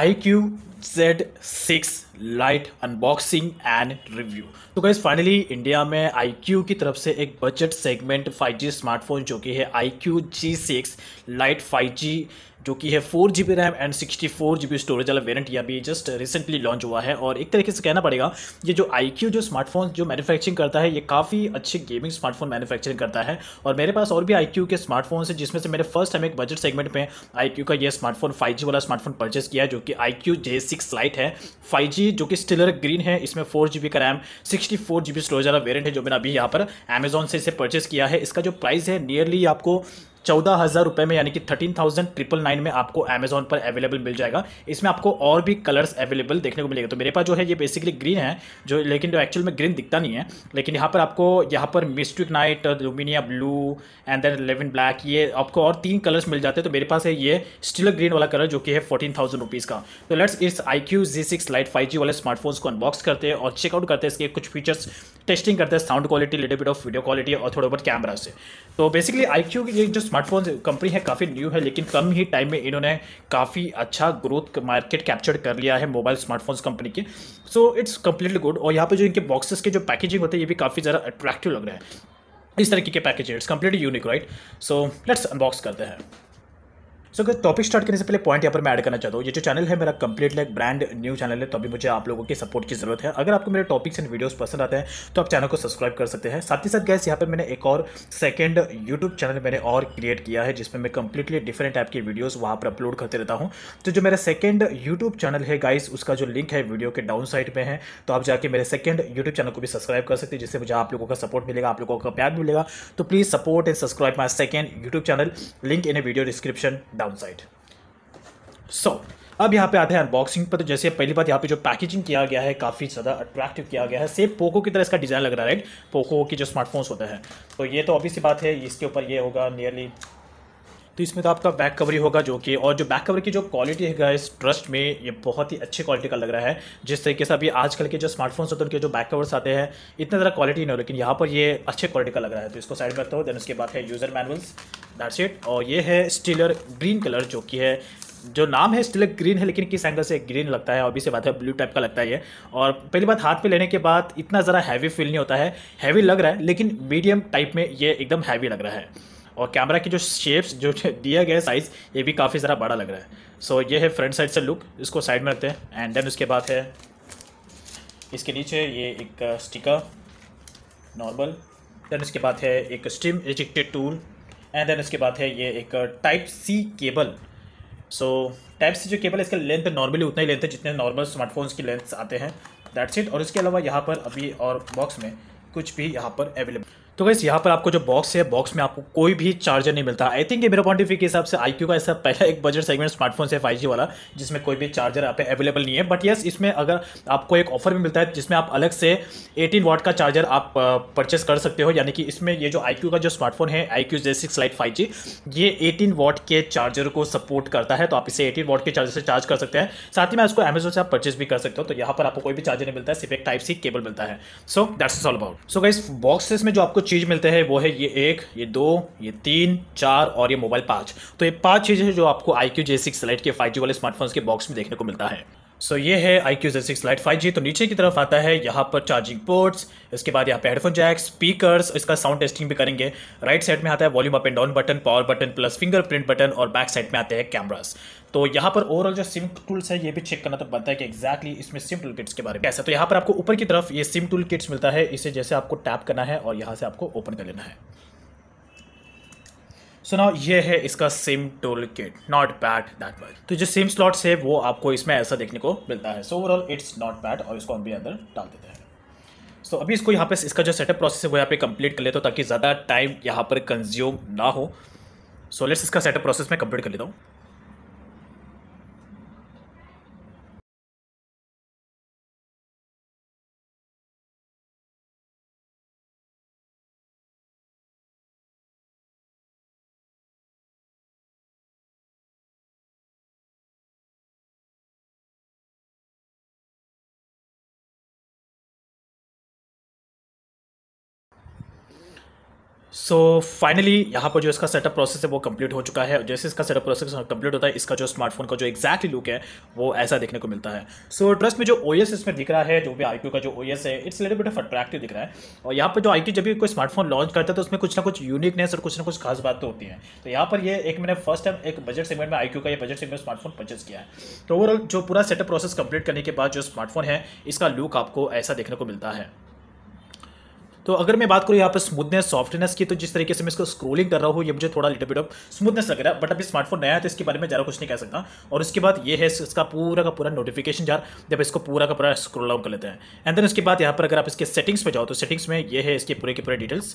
IQ Z6 lite unboxing and review तो guys finally India में IQ की तरफ से एक बजट सेगमेंट 5G स्मार्टफोन जो कि है IQ G6 लाइट 5G जो कि है four G B RAM and sixty four G B storage वाला वेरियंट ये अभी जस्ट रिसेंटली लॉन्च हुआ है और एक तरीके से कहना पड़ेगा ये जो आई क्यू जो स्मार्टफोन जो मैनुफैक्चरिंग करता है ये काफ़ी अच्छे गेमिंग स्मार्टफोन मैनुफैक्चरिंग करता है और मेरे पास और भी आई क्यू के स्मार्टफोन है जिसमें से मैंने फर्स्ट टाइम एक बजट सेगमेंट में आई क्यू का यह स्मार्टफोन फाइव जी वाला स्मार्टफोन परचेज किया जो कि I Q Z six lite है फाइव जी जो कि स्टिलर ग्रीन है इसमें फोर जी बी का RAM sixty four G B storage वाला वेरियंट है जो मैंने अभी यहाँ पर अमेजोन से इसे परचेस किया है इसका जो प्राइस है नियरली आपको चौदह हज़ार रुपये में यानी कि थर्टीन थाउजेंड ट्रिपल नाइन में आपको अमेजोन पर अवेलेबल मिल जाएगा इसमें आपको और भी कलर्स अवेलेबल देखने को मिलेगा तो मेरे पास जो है ये बेसिकली ग्रीन है जो लेकिन जो एक्चुअल में ग्रीन दिखता नहीं है लेकिन यहाँ पर आपको यहाँ पर mystic night luminia blue and then लेवन ब्लैक ये आपको और तीन कलर्स मिल जाते हैं तो मेरे पास है ये स्टिल ग्रीन वाला कलर जो कि है फोर्टीन थाउजेंड रुपीज़ का तो लेट्स इस I Q Z six lite five G वाले स्मार्टफोन्स को अनबॉक्स करते हैं और चेकआउट करते हैं इसके कुछ फीचर्स टेस्टिंग करते हैं sound quality little bit of video quality और थोड़ा बहुत कैमरा से तो बेसिकली आई क्यू की जो स्मार्टफोन कंपनी है काफ़ी न्यू है लेकिन कम ही टाइम में इन्होंने काफ़ी अच्छा ग्रोथ मार्केट कैप्चर कर लिया है मोबाइल स्मार्टफोन्स कंपनी के सो इट्स कम्प्लीटली गुड और यहाँ पे जो इनके बॉक्सेस के जो पैकेजिंग होते हैं ये भी काफ़ी ज़्यादा अट्रैक्टिव लग रहा है इस तरीके के package it's completely unique right so let's unbox करते हैं सो अगर टॉपिक स्टार्ट करने से पहले पॉइंट यहाँ पर मैं ऐड करना चाहता हूँ ये जो चैनल है मेरा completely like brand new channel है तो अभी मुझे आप लोगों के सपोर्ट की जरूरत है अगर आपको मेरे टॉपिक्स एंड वीडियोस पसंद आते हैं तो आप चैनल को सब्सक्राइब कर सकते हैं साथ ही साथ गैस यहाँ पर मैंने एक और सेकेंड यूट्यूब चैनल मैंने और क्रिएट किया है जिसमें मैं कंप्लीटली डिफरेंट टाइप की वीडियोज़ वहाँ पर अपलोड करते रहता हूँ तो जो मेरा सेकेंड यूट्यूब चैनल है गाइस उसका जो लिंक है वीडियो के डाउन साइड में है तो आप जाके मेरे सेकेंड यूट्यूब चैनल को भी सब्सक्राइब कर सकते हैं जिससे मुझे आप लोगों का सपोर्ट मिलेगा आप लोगों का प्यार मिलेगा तो please support and subscribe my second YouTube channel link in a video description down down side so so, अब यहाँ पे आते हैं अनबॉक्सिंग पर तो जैसे पहली बात यहाँ पे जो पैकेजिंग किया गया है काफ़ी ज़्यादा अट्रैक्टिव किया गया है सेम पोको की तरह इसका डिज़ाइन लग रहा है राइट पोको के जो स्मार्टफोन्स होते हैं तो ये तो ऑब्वियस सी बात है इसके ऊपर ये होगा नियरली तो इसमें तो आपका बैक कवर ही होगा जो कि और जो बैक कवर की जो क्वालिटी है इस ट्रस्ट में ये बहुत ही अच्छी क्वालिटी का लग रहा है जिस तरीके से अभी आजकल के जो स्मार्टफोन्स होते हैं उनके जो बैक कवर्स आते हैं इतना ज़्यादा क्वालिटी नहीं हो लेकिन यहाँ पर ये अच्छे क्वालिटी का लग रहा है तो इसको साइड में रखता हूँ देन उसके बाद है यूज़र मैनुअल्स दैट्स इट और ये है स्टीलर ग्रीन कलर जो कि है जो नाम है स्टिल ग्रीन है लेकिन किस एंगल से ग्रीन लगता है और से बात है ब्लू टाइप का लगता है ये और पहली बात हाथ पे लेने के बाद इतना ज़रा हैवी फील नहीं होता है हैवी लग रहा है लेकिन मीडियम टाइप में ये एकदम हैवी लग रहा है और कैमरा की जो शेप्स जो दिया गया साइज़ ये भी काफ़ी ज़रा बड़ा लग रहा है सो so, ये है फ्रंट साइड से लुक इसको साइड में रखते हैं एंड देन उसके बाद है इसके नीचे ये एक स्टिकर नॉर्मल देन इसके बाद है एक SIM ejector tool and then इसके बाद है ये एक type C cable so type C जो केबल है इसका लेंथ नॉर्मली उतना ही लेंथ है जितने नॉर्मल स्मार्टफोन्स की लेंथ आते हैं दैट्स इट और इसके अलावा यहाँ पर अभी और बॉक्स में कुछ भी यहाँ पर अवेलेबल तो गैस यहाँ पर आपको जो बॉक्स है बॉक्स में आपको कोई भी चार्जर नहीं मिलता आई थिंक ये मेरे पॉइंट ऑफ व्यू के हिसाब से आई का ऐसा पहला एक बजट सेगमेंट स्मार्टफोन से फाइव वाला जिसमें कोई भी चार्जर आप अवेलेबल नहीं है बट येस इसमें अगर आपको एक ऑफर भी मिलता है जिसमें आप अलग से एटीन वाट का चार्जर आप परचेस कर सकते हो यानी कि इसमें ये जो आई का जो स्मार्टफोन है I Q Z six lite five G ये एटीन वाट के चार्जर को सपोर्ट करता है तो आप इसे एटीन वाट के चार्जर से चार्ज कर सकते हैं साथ ही मैं इसको अमेजोन से आप परचेस भी कर सकते हो तो यहाँ पर आपको कोई भी चार्जर नहीं मिलता है सिर्फ एक टाइप सी केबल मिलता है so that's all about so guys boxes में जो आपको चीज़ मिलते हैं वो है ये एक ये दो ये तीन चार और ये मोबाइल पाँच तो ये पांच चीज़ें जो आपको आई क्यू जे सिक्स के फाइव जी वाले स्मार्टफोन्स के बॉक्स में देखने को मिलता है सो so, ये है I Q Z six lite five G तो नीचे की तरफ आता है यहाँ पर चार्जिंग पोर्ट्स इसके बाद यहाँ पे हेडफोन जैक स्पीकर्स इसका साउंड टेस्टिंग भी करेंगे राइट साइड में आता है volume up and down button power button plus fingerprint button और बैक साइड में आते हैं कैमरास तो यहाँ पर ओवरऑल जो सिम टूल्स है ये भी चेक करना तो बनता है कि एक्जैक्टली इसमें सिम टूल किट्स के बारे में कैसा तो यहाँ पर आपको ऊपर की तरफ ये सिम टूल किट्स मिलता है इसे जैसे आपको टैप करना है और यहाँ से आपको ओपन कर लेना है सो ना ये है इसका SIM tool kit not bad that much तो जो सिम स्लॉट्स है वो आपको इसमें ऐसा देखने को मिलता है so overall it's not bad और इसको हम भी अंदर डाल देते हैं सो so, अभी इसको यहाँ पे इसका जो सेटअप प्रोसेस है वो यहाँ पे कंप्लीट तो कर लेता हूँ ताकि ज़्यादा टाइम यहाँ पर कंज्यूम ना हो सो so, लेट्स इसका सेटअप प्रोसेस मैं कंप्लीट कर लेता हूँ सो फाइनली यहाँ पर जो इसका सेटअप प्रोसेस है वो कंप्लीट हो चुका है जैसे इसका सेटअप प्रोसेस कंप्लीट होता है इसका जो स्मार्टफोन का जो एक्जैक्टली लुक है वो ऐसा देखने को मिलता है सो so, ट्रस्ट में जो ओ इसमें दिख रहा है जो भी आई का जो ओ है it's little bit of attractive दिख रहा है और यहाँ पर जो आई जब भी कोई स्मार्टफोन लॉन्च करता है तो उसमें कुछ ना कुछ यूनिकनेस और कुछ ना कुछ खास बात तो होती है तो यहाँ पर ये एक मैंने फर्स्ट टाइम एक बजट सेगमेंट में आई का ये बजट सेगमेंट स्मार्टफोन परचेज किया है तो ओवरऑल जो पूरा सेटअप प्रोसेस कंप्लीट करने के बाद जो स्मार्टफोन है इसका लुक आपको ऐसा देखने को मिलता है तो अगर मैं बात करूँ यहाँ पर स्मूथनेस सॉफ्टनेस की तो जिस तरीके से मैं इसको स्क्रोलिंग कर रहा हूँ ये मुझे थोड़ा लिटिल बिट ऑफ स्मूथनेस लग रहा है बट अभी स्मार्टफोन नया है तो इसके बारे में ज़्यादा कुछ नहीं कह सकता और उसके बाद ये है इसका पूरा का पूरा नोटिफिकेशन जार जब इसको पूरा का पूरा स्क्रोल डाउन कर लेते हैं एंड देन उसके बाद यहाँ पर अगर आप इसके सेटिंग्स में जाओ तो सेटिंग्स में ये है इसके पूरे के पूरे डिटेल्स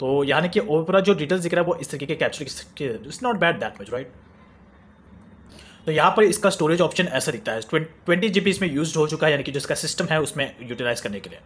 तो यानी कि ओवरऑल जो डिटेल्स दिख रहा है वो इस तरीके के capture it's not bad that much right तो यहाँ पर इसका स्टोरेज ऑप्शन ऐसा दिखता है ट्वेंटी जी इसमें यूज हो चुका है यानी कि जो इसका सिस्टम है उसमें यूटिलाइज करने के लिए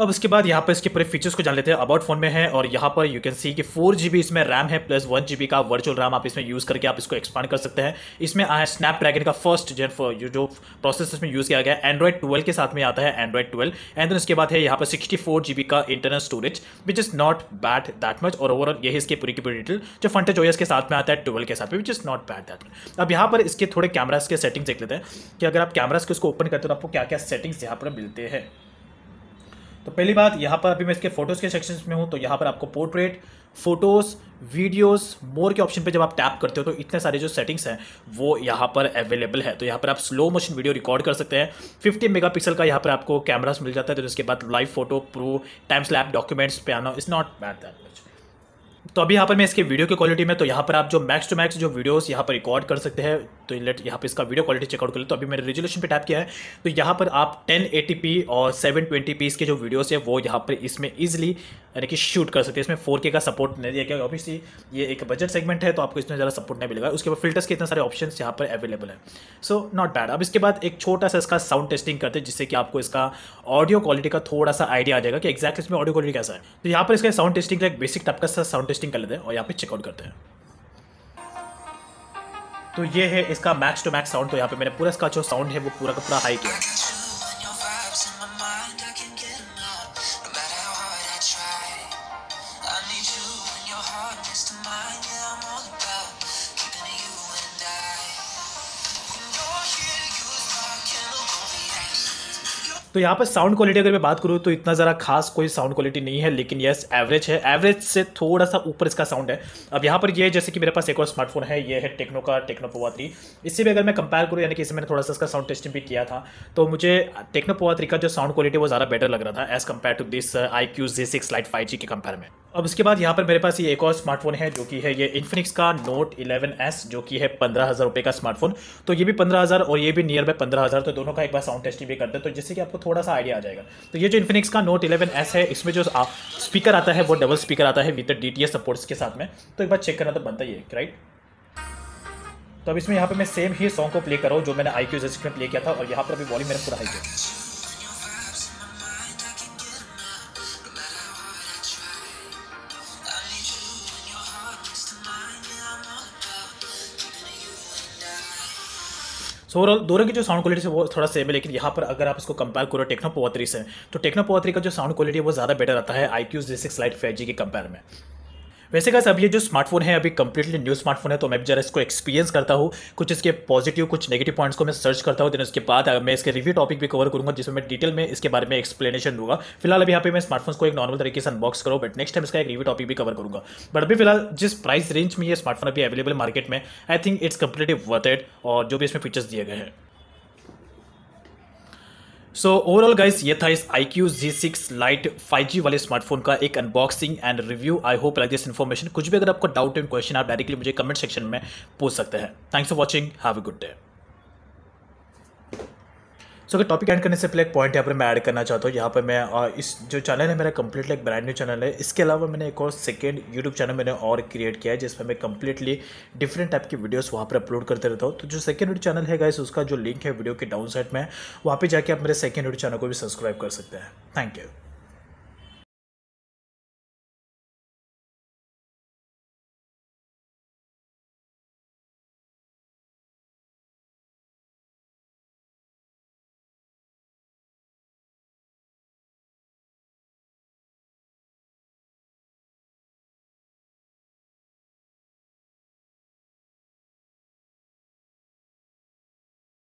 अब इसके बाद यहाँ पर इसके पूरे फीचर्स को जान लेते हैं अबाउट फोन में है और यहाँ पर यू कैन सी कि फोर जी इसमें रैम है प्लस वन जी का वर्चुअल रैम आप इसमें यूज़ करके आप इसको एक्सपांड कर सकते हैं इसमें आया स्नैप ड्रैगन का फर्स्ट जेन जो प्रोसेस इसमें यूज़ किया गया है एंड्रॉइड ट्वेल्व के साथ में आता है एंड्रॉइड ट्वेल्व एंड देन उसके बाद है यहाँ पर सिक्सटी फोर जी का internal storage which is not bad that much और ओवरऑल यही इसके पूरी की पूरी डिटेल जो फंटेज ओएस के साथ में आता है ट्वेल्व के साथ में which is not bad that much अब यहाँ पर इसके थोड़े कैमराज के सेटिंग्स देख लेते हैं कि अगर आप कैमराज के उसको ओपन करते हो तो आपको क्या क्या सेटिंग्स यहाँ पर मिलते हैं तो पहली बात यहाँ पर अभी मैं इसके फोटोज़ के सेक्शन में हूँ तो यहाँ पर आपको पोर्ट्रेट फोटोज़ वीडियोस मोर के ऑप्शन पे जब आप टैप करते हो तो इतने सारे जो सेटिंग्स हैं वो यहाँ पर अवेलेबल है तो यहाँ पर आप स्लो मोशन वीडियो रिकॉर्ड कर सकते हैं 50 मेगापिक्सल का यहाँ पर आपको कैमरास मिल जाता है तो इसके बाद लाइव फोटो प्रो टाइम स्लैप डॉक्यूमेंट्स आना is not bad that much तो अभी यहाँ पर मैं इसके वीडियो की क्वालिटी में तो यहाँ पर आप जो मैक्स टू मैक्स जो वीडियोस यहाँ पर रिकॉर्ड कर सकते हैं तो लेट यहाँ पे इसका वीडियो क्वालिटी चेकआउट कर ले तो अभी मैंने रेजोल्यूशन पे टैप किया है तो यहाँ पर आप 1080p और 720p इसके जो वीडियोस है वो यहाँ पर इसमें ईजिली यानी कि शूट कर सकते हैं इसमें 4K का सपोर्ट नहीं दिया गया ऑब्वियसली ये एक बजट सेगमेंट है तो आपको इसमें ज़्यादा सपोर्ट नहीं मिलेगा उसके बाद फिल्टर्स के इतने सारे ऑप्शन यहाँ पर अवेलेबल है सो नॉट बैड अब इसके बाद एक छोटा सा इसका साउंड टेस्टिंग करते हैं जिससे कि आपको इसका ऑडियो क्वालिटी का थोड़ा सा आइडिया आ जाएगा कि एक्जैक्ट इसमें ऑडियो क्वालिटी कैसा है तो यहाँ पर इसका साउंड टेस्टिंग का एक बेसिक टाइप का साउंड टेस्टिंग कर लेते हैं और यहाँ पर चेकआउट करते हैं तो ये है इसका मैक्स टू मैक्स साउंड तो यहाँ पे मैंने पूरा इसका जो साउंड है वो पूरा का पूरा हाई किया तो यहाँ पर साउंड क्वालिटी अगर मैं बात करूँ तो इतना ज़रा खास कोई साउंड क्वालिटी नहीं है लेकिन यस एवरेज है एवरेज से थोड़ा सा ऊपर इसका साउंड है अब यहाँ पर ये जैसे कि मेरे पास एक और स्मार्टफोन है ये है टेक्नो का टेक्नो पोवा थ्री इससे भी अगर मैं कंपेयर करूँ यानी कि इससे मैंने थोड़ा सा इसका साउंड टेस्टिंग भी किया था तो मुझे टेक्नो पोवा थ्री का जो साउंड क्वालिटी वो ज़्यादा बेटर लग रहा था as compare to this I Q Z six lite five G के कंपेयर में अब उसके बाद यहाँ पर मेरे पास ये एक और स्मार्टफोन है जो कि है ये इन्फिनिक्स का नोट 11s जो कि है पंद्रह हज़ार रुपये का स्मार्टफोन तो ये भी पंद्रह हज़ार और ये भी नियर बाय पंद्रह हज़ार तो दोनों का एक बार साउंड टेस्टिंग भी करते हैं तो जिससे कि आपको थोड़ा सा आइडिया आ जाएगा तो ये जो इन्फिनिक्स का नोट 11s है इसमें जो स्पीकर आता है वो डबल स्पीकर आता है विद डी टी सपोर्ट्स के साथ में तो एक बार चेक करना तो बनता ही है राइट तो अब इसमें यहाँ पर मैं सेम ही सॉन्ग को प्ले कर रहा हूँ जो मैंने आई क्यू में प्ले किया था और यहाँ पर भी वॉल्यूम मेरा पूरा हाई किया सो ओवरऑल दोनों की जो साउंड क्वालिटी है वो थोड़ा सेम है लेकिन यहाँ पर अगर आप इसको कंपेयर करो टेक्नो पोवा थ्री से तो टेक्नो पोवा थ्री का जो साउंड क्वालिटी है वो ज़्यादा बेटर आता है I Q Z six lite five G के कंपेयर में वैसे खास अब ये जो स्मार्टफोन है अभी कंप्लीटली न्यू स्मार्टफोन है तो मैं भी जरा इसको एक्सपीरियंस करता हूँ कुछ इसके पॉजिटिव कुछ नेगेटिव पॉइंट्स को मैं सर्च करता हूँ देन उसके बाद मैं इसके रिव्यू टॉपिक भी कवर करूँगा जिसमें मैं डिटेल में इसके बारे में एक्सप्लेनेशन दूंगा फिलहाल अभी यहाँ पे मैं स्मार्टफोन को एक नॉर्मल तरीके से अनबॉक्स करो बट नेक्स्ट टाइम इसका एक रिव्यू टॉपिक भी कवर करूँगा बट अभी फिलहाल जिस प्राइस रेंज में ये स्मार्टफोन अभी अवेलेबल मार्केट में I think it's completely worth और जो भी इसमें फीचर्स दिए गए हैं सो ओवरऑल गाइस ये था इस I Q Z six lite five वाले स्मार्टफोन का एक unboxing and review I hope like this information कुछ भी अगर आपको डाउट एंड क्वेश्चन आप डायरेक्टली मुझे कमेंट सेक्शन में पूछ सकते हैं thanks for watching have a good day so अगर टॉपिक एंड करने से पहले एक पॉइंट यहाँ पर मैं ऐड करना चाहता हूँ यहाँ पर मैं आ, इस जो चैनल है मेरा कंप्लीटली एक ब्रांड न्यू चैनल है इसके अलावा मैंने एक और सेकेंड यूट्यूब चैनल मैंने और क्रिएट किया है जिसमें मैं कंप्लीटली डिफरेंट टाइप की वीडियोस वहाँ पर अपलोड करते रहता हूँ तो जो सेकेंड यूट्यूब चैनल है गाइस उसका जो लिंक है वीडियो के डाउन साइड में वहाँ पर जाकर आप मेरे सेकेंड यूट्यूब चैनल को भी सब्सक्राइब कर सकते हैं थैंक यू